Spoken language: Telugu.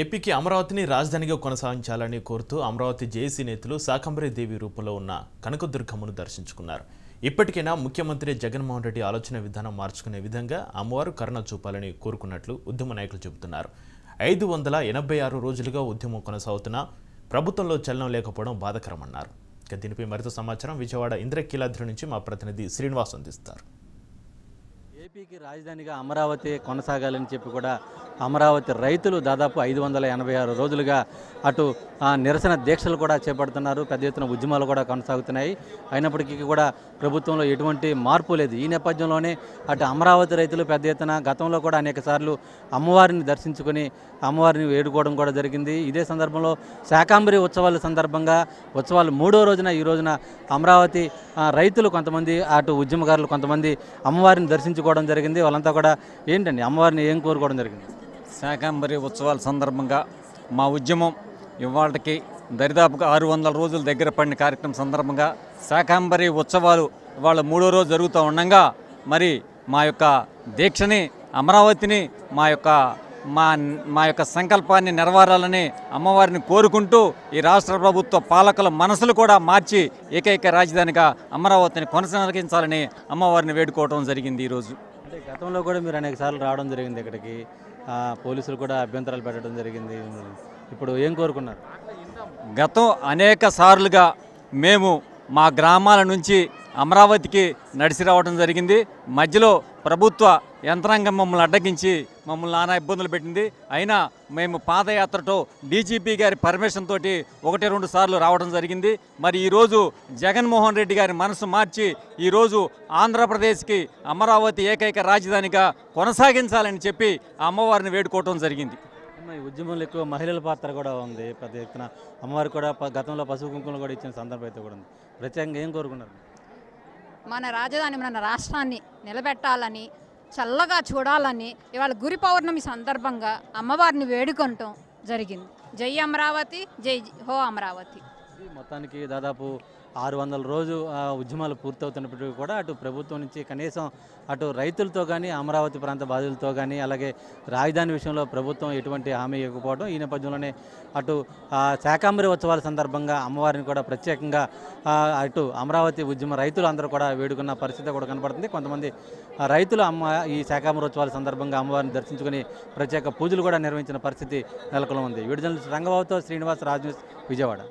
ఏపీకి అమరావతిని రాజధానిగా కొనసాగించాలని కోరుతూ అమరావతి జేఏసీ నేతలు దేవి రూపంలో ఉన్న కనకదుర్గమ్మను దర్శించుకున్నారు ఇప్పటికైనా ముఖ్యమంత్రి జగన్మోహన్ రెడ్డి ఆలోచన విధానం మార్చుకునే విధంగా అమ్మవారు కరుణ చూపాలని కోరుకున్నట్లు ఉద్యమ నాయకులు చెబుతున్నారు ఐదు వందల ఎనభై ఆరు రోజులుగా ఉద్యమం కొనసాగుతున్నా ప్రభుత్వంలో చలనం లేకపోవడం బాధకరమన్నారు ఇక దీనిపై మరింత సమాచారం విజయవాడ ఇంద్రకీలాద్రి నుంచి మా ప్రతినిధి శ్రీనివాస్ అందిస్తారు ఏపీకి రాజధానిగా అమరావతి కొనసాగాలని చెప్పి కూడా అమరావతి రైతులు దాదాపు ఐదు వందల ఎనభై ఆరు రోజులుగా అటు నిరసన దీక్షలు కూడా చేపడుతున్నారు పెద్ద ఎత్తున ఉద్యమాలు కూడా కొనసాగుతున్నాయి అయినప్పటికీ కూడా ప్రభుత్వంలో ఎటువంటి మార్పు లేదు ఈ నేపథ్యంలోనే అటు అమరావతి రైతులు పెద్ద ఎత్తున గతంలో కూడా అనేక సార్లు అమ్మవారిని దర్శించుకొని అమ్మవారిని వేడుకోవడం కూడా జరిగింది ఇదే సందర్భంలో శాకాంబరి ఉత్సవాల సందర్భంగా ఉత్సవాలు మూడో రోజున ఈ రోజున అమరావతి రైతులు కొంతమంది అటు ఉద్యమకారులు కొంతమంది అమ్మవారిని దర్శించుకోవడం రావడం జరిగింది వాళ్ళంతా కూడా ఏంటండి అమ్మవారిని ఏం కోరుకోవడం జరిగింది శాకాంబరి ఉత్సవాల సందర్భంగా మా ఉద్యమం ఇవాళకి దరిదాపుగా ఆరు వందల రోజుల దగ్గర పడిన కార్యక్రమం సందర్భంగా శాకాంబరి ఉత్సవాలు ఇవాళ మూడో రోజు జరుగుతూ ఉండగా మరి మా యొక్క దీక్షని అమరావతిని మా యొక్క మా మా యొక్క సంకల్పాన్ని నెరవేరాలని అమ్మవారిని కోరుకుంటూ ఈ రాష్ట్ర ప్రభుత్వ పాలకుల మనసులు కూడా మార్చి ఏకైక రాజధానిగా అమరావతిని కొనసాగించాలని అమ్మవారిని వేడుకోవడం జరిగింది ఈరోజు అంటే గతంలో కూడా మీరు అనేక సార్లు రావడం జరిగింది ఇక్కడికి పోలీసులు కూడా అభ్యంతరాలు పెట్టడం జరిగింది ఇప్పుడు ఏం కోరుకున్నారు గతం అనేక సార్లుగా మేము మా గ్రామాల నుంచి అమరావతికి నడిచి రావడం జరిగింది మధ్యలో ప్రభుత్వ యంత్రాంగం మమ్మల్ని అడ్డగించి మమ్మల్ని నానా ఇబ్బందులు పెట్టింది అయినా మేము పాదయాత్రతో డీజీపీ గారి పర్మిషన్ తోటి ఒకటి రెండు సార్లు రావడం జరిగింది మరి ఈరోజు జగన్మోహన్ రెడ్డి గారి మనసు మార్చి ఈరోజు ఆంధ్రప్రదేశ్కి అమరావతి ఏకైక రాజధానిగా కొనసాగించాలని చెప్పి అమ్మవారిని వేడుకోవడం జరిగింది ఈ ఉద్యమంలో ఎక్కువ మహిళల పాత్ర కూడా ఉంది పెద్ద ఎత్తున అమ్మవారు కూడా గతంలో పశువు కుంకుమలు కూడా ఇచ్చిన సందర్భం అయితే కూడా ఉంది ప్రత్యేకంగా ఏం కోరుకున్నారు మన రాజధాని మన రాష్ట్రాన్ని నిలబెట్టాలని చల్లగా చూడాలని ఇవాళ గురి పౌర్ణమి సందర్భంగా అమ్మవారిని వేడుకొనటం జరిగింది జై అమరావతి జై హో అమరావతి నుంచి మొత్తానికి దాదాపు ఆరు వందల రోజు ఉద్యమాలు పూర్తవుతున్నప్పటికీ కూడా అటు ప్రభుత్వం నుంచి కనీసం అటు రైతులతో కానీ అమరావతి ప్రాంత బాధితులతో కానీ అలాగే రాజధాని విషయంలో ప్రభుత్వం ఎటువంటి హామీ ఇవ్వకపోవడం ఈ నేపథ్యంలోనే అటు శాకాంబరి ఉత్సవాల సందర్భంగా అమ్మవారిని కూడా ప్రత్యేకంగా అటు అమరావతి ఉద్యమ రైతులు అందరూ కూడా వేడుకున్న పరిస్థితి కూడా కనపడుతుంది కొంతమంది రైతులు అమ్మ ఈ శాకాంబరి ఉత్సవాల సందర్భంగా అమ్మవారిని దర్శించుకుని ప్రత్యేక పూజలు కూడా నిర్వహించిన పరిస్థితి నెలకొని ఉంది విడుదల రంగబాబుతో శ్రీనివాస్ రాజు విజయవాడ